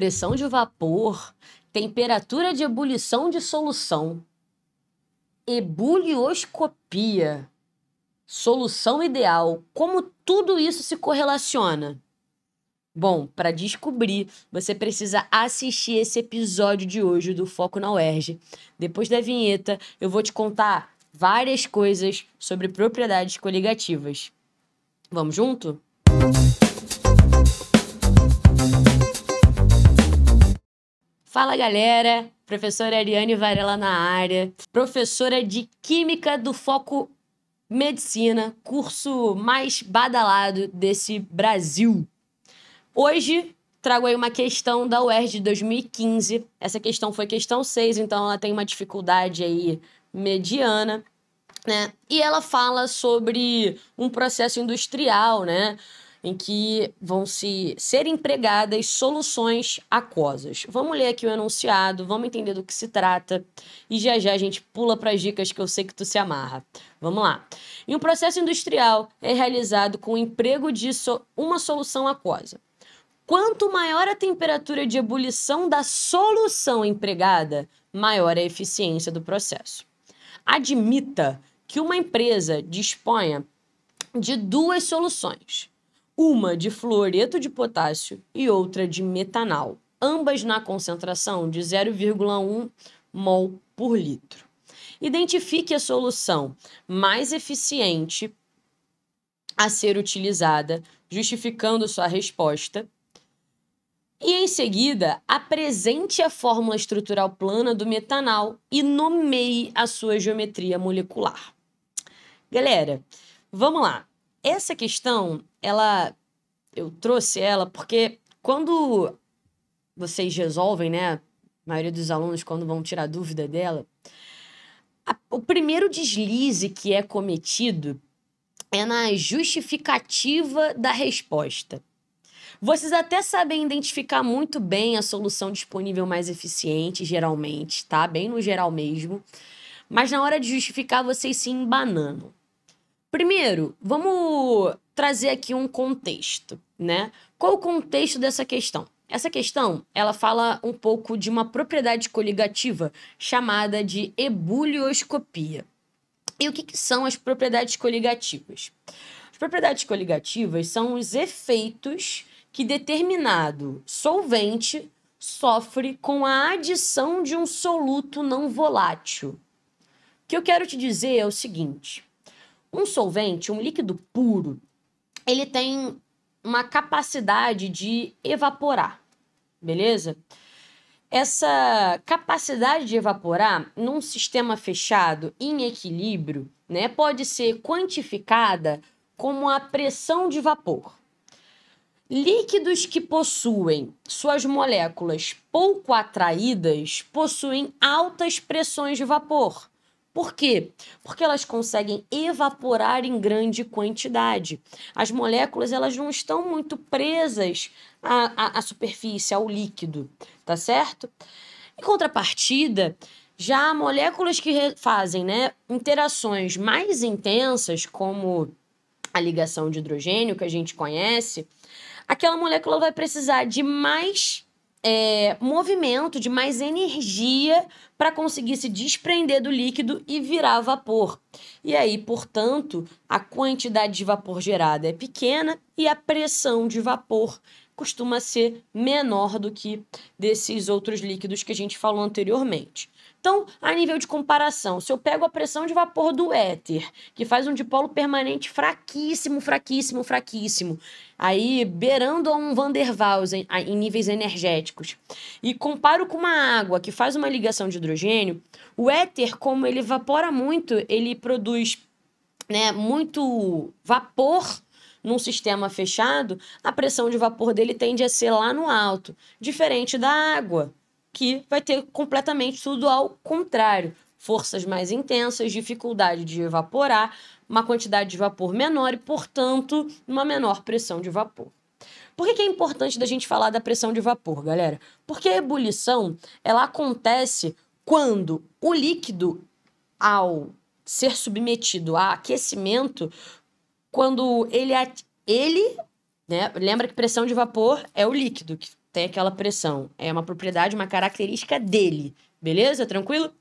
pressão de vapor, temperatura de ebulição de solução, ebulioscopia, solução ideal, como tudo isso se correlaciona? Bom, para descobrir, você precisa assistir esse episódio de hoje do Foco na UERJ. Depois da vinheta, eu vou te contar várias coisas sobre propriedades coligativas. Vamos junto? Música Fala galera, professora Ariane Varela na área, professora de Química do Foco Medicina, curso mais badalado desse Brasil. Hoje trago aí uma questão da UERJ de 2015. Essa questão foi questão 6, então ela tem uma dificuldade aí mediana. Né? E ela fala sobre um processo industrial, né? em que vão se ser empregadas soluções aquosas. Vamos ler aqui o enunciado, vamos entender do que se trata e já já a gente pula para as dicas que eu sei que tu se amarra. Vamos lá. Em um processo industrial é realizado com o emprego de so uma solução aquosa. Quanto maior a temperatura de ebulição da solução empregada, maior a eficiência do processo. Admita que uma empresa disponha de duas soluções uma de fluoreto de potássio e outra de metanal, ambas na concentração de 0,1 mol por litro. Identifique a solução mais eficiente a ser utilizada, justificando sua resposta. E em seguida, apresente a fórmula estrutural plana do metanal e nomeie a sua geometria molecular. Galera, vamos lá essa questão, ela eu trouxe ela porque quando vocês resolvem, né, a maioria dos alunos quando vão tirar dúvida dela, a, o primeiro deslize que é cometido é na justificativa da resposta. Vocês até sabem identificar muito bem a solução disponível mais eficiente, geralmente, tá? Bem no geral mesmo. Mas na hora de justificar, vocês se embananam. Primeiro, vamos trazer aqui um contexto, né? Qual o contexto dessa questão? Essa questão, ela fala um pouco de uma propriedade coligativa chamada de ebullioscopia. E o que, que são as propriedades coligativas? As propriedades coligativas são os efeitos que determinado solvente sofre com a adição de um soluto não volátil. O que eu quero te dizer é o seguinte: um solvente, um líquido puro, ele tem uma capacidade de evaporar, beleza? Essa capacidade de evaporar num sistema fechado em equilíbrio, né, pode ser quantificada como a pressão de vapor. Líquidos que possuem suas moléculas pouco atraídas possuem altas pressões de vapor, por quê? Porque elas conseguem evaporar em grande quantidade. As moléculas elas não estão muito presas à, à, à superfície, ao líquido, tá certo? Em contrapartida, já moléculas que fazem né, interações mais intensas, como a ligação de hidrogênio que a gente conhece, aquela molécula vai precisar de mais é, movimento, de mais energia para conseguir se desprender do líquido e virar vapor. E aí, portanto, a quantidade de vapor gerada é pequena e a pressão de vapor costuma ser menor do que desses outros líquidos que a gente falou anteriormente. Então, a nível de comparação, se eu pego a pressão de vapor do éter, que faz um dipolo permanente fraquíssimo, fraquíssimo, fraquíssimo, aí beirando a um van der Waals em, em níveis energéticos, e comparo com uma água que faz uma ligação de hidrogênio, o éter, como ele evapora muito, ele produz né, muito vapor num sistema fechado, a pressão de vapor dele tende a ser lá no alto, diferente da água que vai ter completamente tudo ao contrário. Forças mais intensas, dificuldade de evaporar, uma quantidade de vapor menor e, portanto, uma menor pressão de vapor. Por que, é importante da gente falar da pressão de vapor, galera? Porque a ebulição ela acontece quando o líquido, ao ser submetido a aquecimento, quando ele, ele né, lembra que pressão de vapor é o líquido que tem aquela pressão. É uma propriedade, uma característica dele. Beleza? Tranquilo?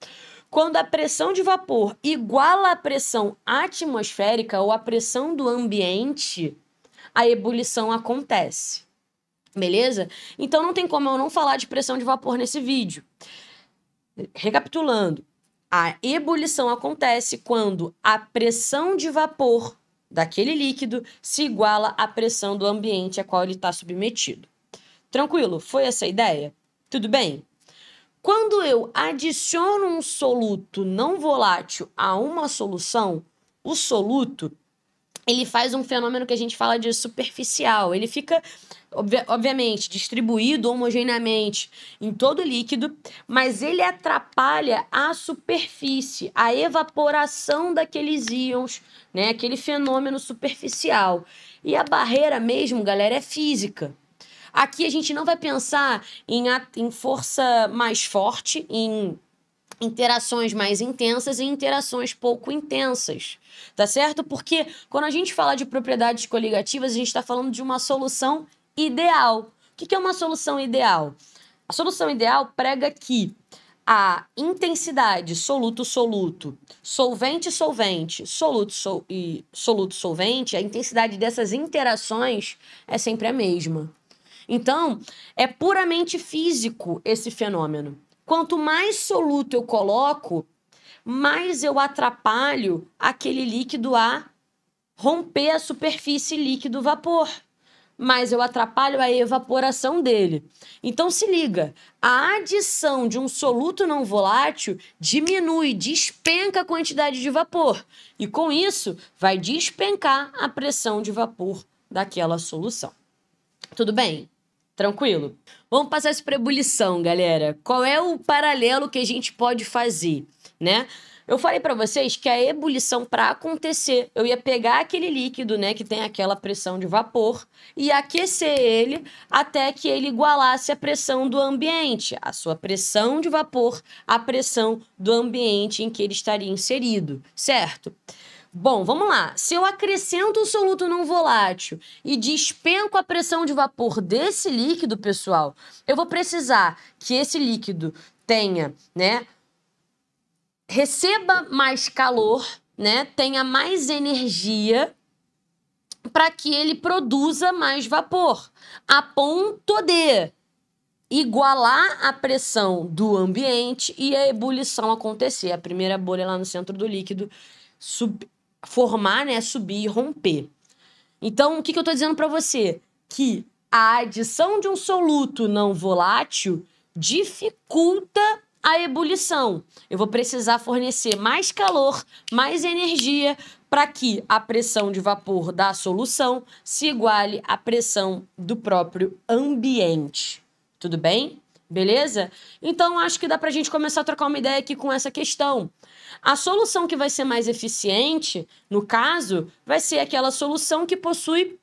Quando a pressão de vapor iguala à pressão atmosférica ou à pressão do ambiente, a ebulição acontece. Beleza? Então não tem como eu não falar de pressão de vapor nesse vídeo. Recapitulando, a ebulição acontece quando a pressão de vapor daquele líquido se iguala à pressão do ambiente a qual ele está submetido. Tranquilo? Foi essa a ideia? Tudo bem? Quando eu adiciono um soluto não volátil a uma solução, o soluto ele faz um fenômeno que a gente fala de superficial. Ele fica, obviamente, distribuído homogeneamente em todo o líquido, mas ele atrapalha a superfície, a evaporação daqueles íons, né? Aquele fenômeno superficial. E a barreira mesmo, galera, é física. Aqui a gente não vai pensar em, em força mais forte, em interações mais intensas e interações pouco intensas, tá certo? Porque quando a gente fala de propriedades coligativas, a gente está falando de uma solução ideal. O que é uma solução ideal? A solução ideal prega que a intensidade soluto-soluto, solvente-solvente, soluto-solvente, a intensidade dessas interações é sempre a mesma. Então, é puramente físico esse fenômeno. Quanto mais soluto eu coloco, mais eu atrapalho aquele líquido a romper a superfície líquido-vapor. Mas eu atrapalho a evaporação dele. Então se liga, a adição de um soluto não volátil diminui, despenca a quantidade de vapor. E com isso, vai despencar a pressão de vapor daquela solução. Tudo bem? Tranquilo? Vamos passar isso para ebulição, galera. Qual é o paralelo que a gente pode fazer, né? Eu falei para vocês que a ebulição para acontecer, eu ia pegar aquele líquido, né, que tem aquela pressão de vapor e aquecer ele até que ele igualasse a pressão do ambiente, a sua pressão de vapor à pressão do ambiente em que ele estaria inserido, certo? Bom, vamos lá. Se eu acrescento o soluto não volátil e despenco a pressão de vapor desse líquido, pessoal, eu vou precisar que esse líquido tenha, né, receba mais calor, né, tenha mais energia para que ele produza mais vapor, a ponto de igualar a pressão do ambiente e a ebulição acontecer. A primeira bolha lá no centro do líquido sub formar, né, subir e romper. Então, o que, que eu estou dizendo para você? Que a adição de um soluto não volátil dificulta a ebulição. Eu vou precisar fornecer mais calor, mais energia para que a pressão de vapor da solução se iguale à pressão do próprio ambiente. Tudo bem? Beleza? Então, acho que dá para a gente começar a trocar uma ideia aqui com essa questão. A solução que vai ser mais eficiente, no caso, vai ser aquela solução que possui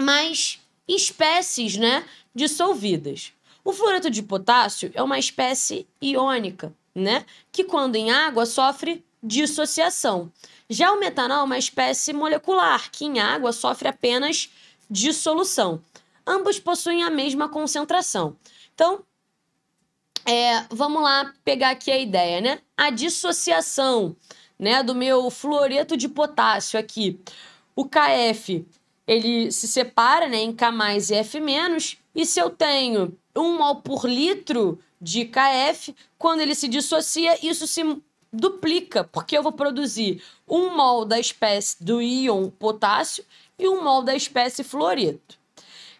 mais espécies né, dissolvidas. O fluoreto de potássio é uma espécie iônica, né? Que quando em água sofre dissociação. Já o metanol é uma espécie molecular, que em água sofre apenas dissolução. Ambos possuem a mesma concentração. Então, é, vamos lá pegar aqui a ideia, né? A dissociação né, do meu fluoreto de potássio aqui. O KF, ele se separa né, em K+, e F-, e se eu tenho 1 mol por litro de KF, quando ele se dissocia, isso se duplica, porque eu vou produzir 1 mol da espécie do íon potássio e 1 mol da espécie fluoreto.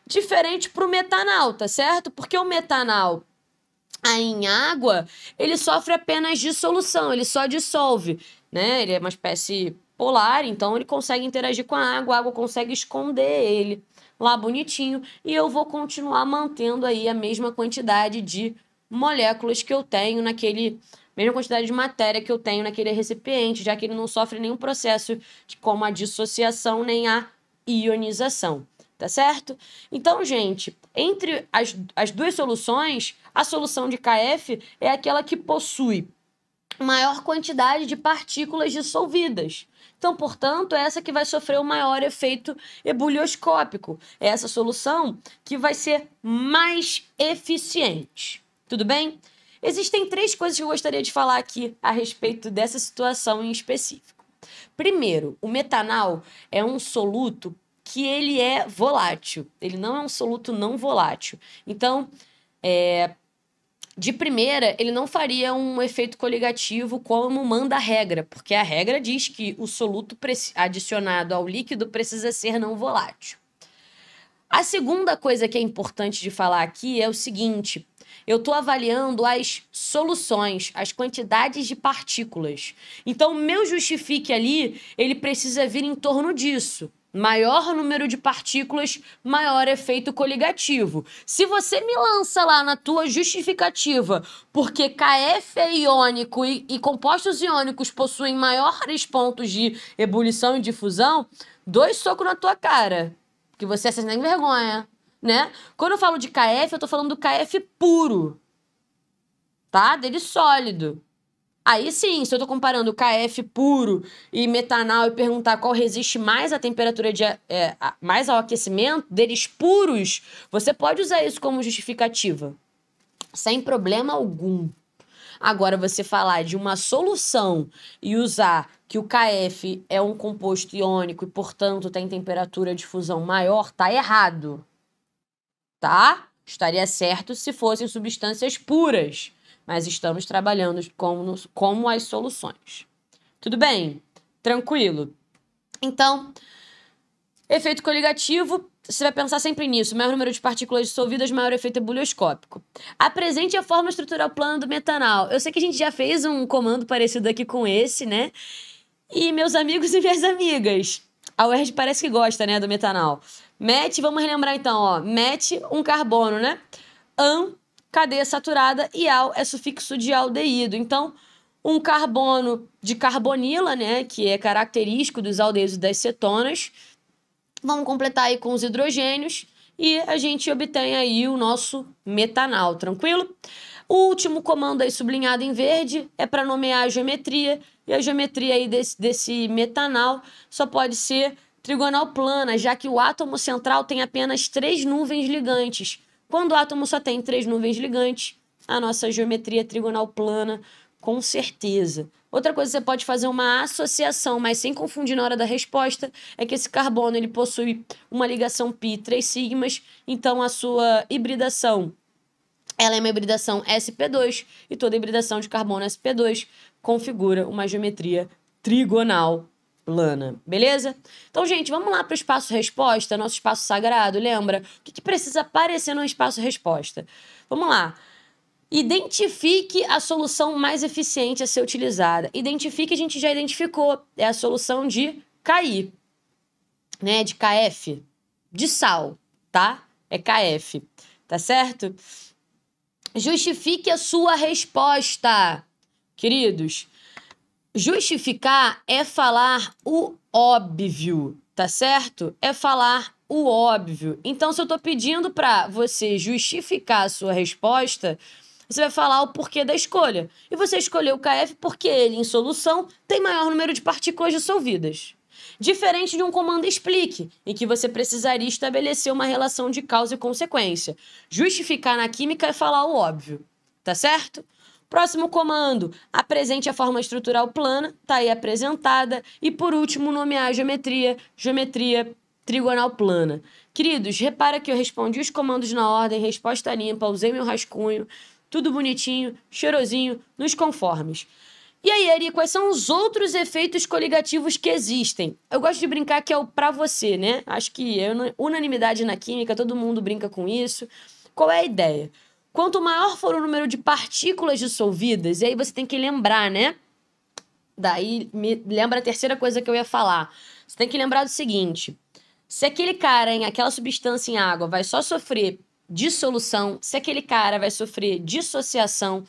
Diferente para o metanal, tá certo? Porque o metanal em água, ele sofre apenas dissolução, ele só dissolve, né? Ele é uma espécie polar, então ele consegue interagir com a água, a água consegue esconder ele lá bonitinho, e eu vou continuar mantendo aí a mesma quantidade de moléculas que eu tenho naquele mesma quantidade de matéria que eu tenho naquele recipiente, já que ele não sofre nenhum processo como a dissociação nem a ionização tá certo? Então, gente, entre as, as duas soluções, a solução de KF é aquela que possui maior quantidade de partículas dissolvidas. Então, portanto, é essa que vai sofrer o maior efeito ebullioscópico. É essa solução que vai ser mais eficiente. Tudo bem? Existem três coisas que eu gostaria de falar aqui a respeito dessa situação em específico. Primeiro, o metanal é um soluto que ele é volátil. Ele não é um soluto não volátil. Então, é, de primeira, ele não faria um efeito coligativo como manda a regra, porque a regra diz que o soluto adicionado ao líquido precisa ser não volátil. A segunda coisa que é importante de falar aqui é o seguinte: eu estou avaliando as soluções, as quantidades de partículas. Então, o meu justifique ali, ele precisa vir em torno disso. Maior número de partículas, maior efeito coligativo. Se você me lança lá na tua justificativa, porque KF é iônico e, e compostos iônicos possuem maiores pontos de ebulição e difusão, dois socos na tua cara. Que você é sem vergonha, né? Quando eu falo de KF, eu tô falando do KF puro, tá? Dele sólido. Aí sim, se eu tô comparando KF puro e metanal e perguntar qual resiste mais à temperatura de é, mais ao aquecimento deles puros, você pode usar isso como justificativa. Sem problema algum. Agora, você falar de uma solução e usar que o KF é um composto iônico e, portanto, tem temperatura de fusão maior, tá errado. Tá? Estaria certo se fossem substâncias puras mas estamos trabalhando como, como as soluções. Tudo bem? Tranquilo? Então, efeito coligativo, você vai pensar sempre nisso. Maior número de partículas dissolvidas, maior efeito ebullioscópico. Apresente a forma estrutural plana do metanal. Eu sei que a gente já fez um comando parecido aqui com esse, né? E meus amigos e minhas amigas, a UERJ parece que gosta, né, do metanal. Mete, vamos relembrar então, ó. Mete um carbono, né? An cadeia saturada e al é sufixo de aldeído. Então, um carbono de carbonila, né, que é característico dos aldeídos das cetonas. Vamos completar aí com os hidrogênios e a gente obtém aí o nosso metanal, tranquilo? O último comando aí sublinhado em verde é para nomear a geometria, e a geometria aí desse, desse metanal só pode ser trigonal plana, já que o átomo central tem apenas três nuvens ligantes, quando o átomo só tem três nuvens ligantes, a nossa geometria trigonal plana, com certeza. Outra coisa, você pode fazer uma associação, mas sem confundir na hora da resposta, é que esse carbono ele possui uma ligação pi 3 sigmas, então a sua hibridação ela é uma hibridação sp2 e toda hibridação de carbono sp2 configura uma geometria trigonal plana, beleza? Então, gente, vamos lá para o espaço resposta, nosso espaço sagrado, lembra? O que, que precisa aparecer no espaço resposta? Vamos lá. Identifique a solução mais eficiente a ser utilizada. Identifique, a gente já identificou, é a solução de KI, né? De KF, de sal, tá? É KF, tá certo? Justifique a sua resposta, queridos. Justificar é falar o óbvio, tá certo? É falar o óbvio. Então, se eu tô pedindo para você justificar a sua resposta, você vai falar o porquê da escolha. E você escolheu o KF porque ele, em solução, tem maior número de partículas dissolvidas. Diferente de um comando explique, em que você precisaria estabelecer uma relação de causa e consequência. Justificar na química é falar o óbvio, tá certo? Próximo comando, apresente a forma estrutural plana, está aí apresentada. E por último, nomear a geometria, geometria trigonal plana. Queridos, repara que eu respondi os comandos na ordem, resposta limpa, usei meu rascunho, tudo bonitinho, cheirosinho, nos conformes. E aí, Eri, quais são os outros efeitos coligativos que existem? Eu gosto de brincar que é o pra você, né? Acho que é unanimidade na química, todo mundo brinca com isso. Qual é a ideia? Quanto maior for o número de partículas dissolvidas, e aí você tem que lembrar, né? Daí me lembra a terceira coisa que eu ia falar. Você tem que lembrar do seguinte: se aquele cara, em aquela substância em água, vai só sofrer dissolução, se aquele cara vai sofrer dissociação,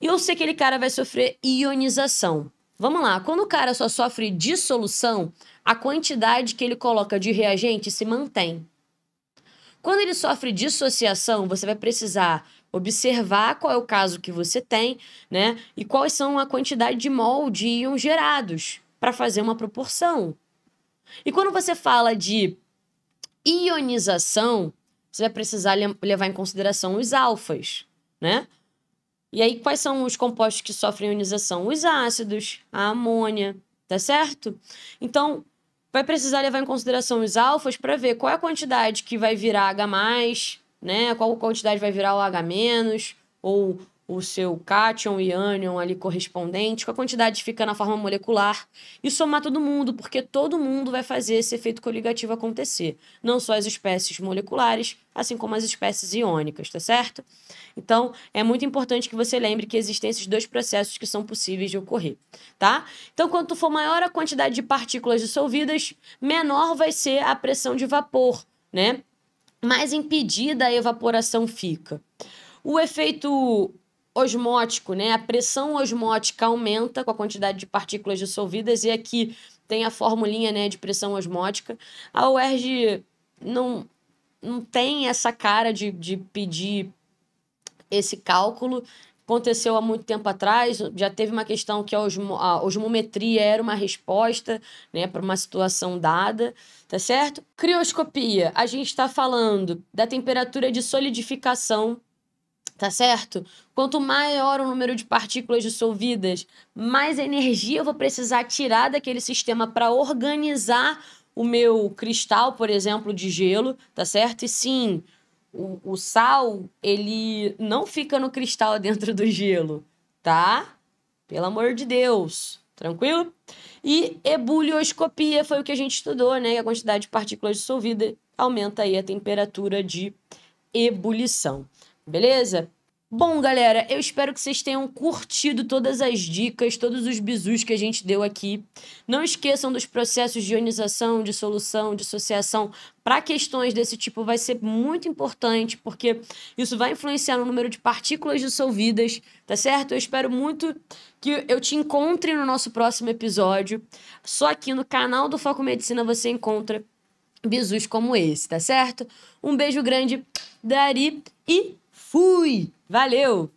e ou se aquele cara vai sofrer ionização. Vamos lá, quando o cara só sofre dissolução, a quantidade que ele coloca de reagente se mantém. Quando ele sofre dissociação, você vai precisar observar qual é o caso que você tem, né? E quais são a quantidade de mol de íons gerados para fazer uma proporção. E quando você fala de ionização, você vai precisar levar em consideração os alfas, né? E aí, quais são os compostos que sofrem ionização? Os ácidos, a amônia, tá certo? Então, vai precisar levar em consideração os alfas para ver qual é a quantidade que vai virar H+, né? Qual quantidade vai virar o H-, ou o seu cátion e ânion ali correspondente, com a quantidade fica na forma molecular, e somar todo mundo, porque todo mundo vai fazer esse efeito coligativo acontecer. Não só as espécies moleculares, assim como as espécies iônicas, tá certo? Então, é muito importante que você lembre que existem esses dois processos que são possíveis de ocorrer, tá? Então, quanto for maior a quantidade de partículas dissolvidas, menor vai ser a pressão de vapor, né? Mais impedida a evaporação fica. O efeito osmótico, né? A pressão osmótica aumenta com a quantidade de partículas dissolvidas e aqui tem a formulinha, né, de pressão osmótica. A UERJ não, não tem essa cara de, de pedir esse cálculo. Aconteceu há muito tempo atrás, já teve uma questão que a, osmo, a osmometria era uma resposta né, para uma situação dada, tá certo? Crioscopia, a gente está falando da temperatura de solidificação tá certo? Quanto maior o número de partículas dissolvidas, mais energia eu vou precisar tirar daquele sistema para organizar o meu cristal, por exemplo, de gelo, tá certo? E sim, o, o sal, ele não fica no cristal dentro do gelo, tá? Pelo amor de Deus, tranquilo? E ebullioscopia foi o que a gente estudou, né? A quantidade de partículas dissolvidas aumenta aí a temperatura de ebulição. Beleza? Bom, galera, eu espero que vocês tenham curtido todas as dicas, todos os bizus que a gente deu aqui. Não esqueçam dos processos de ionização, de solução, dissociação. Para questões desse tipo vai ser muito importante, porque isso vai influenciar no número de partículas dissolvidas, tá certo? Eu espero muito que eu te encontre no nosso próximo episódio. Só aqui no canal do Foco Medicina você encontra bizus como esse, tá certo? Um beijo grande, Dari, e Fui! Valeu!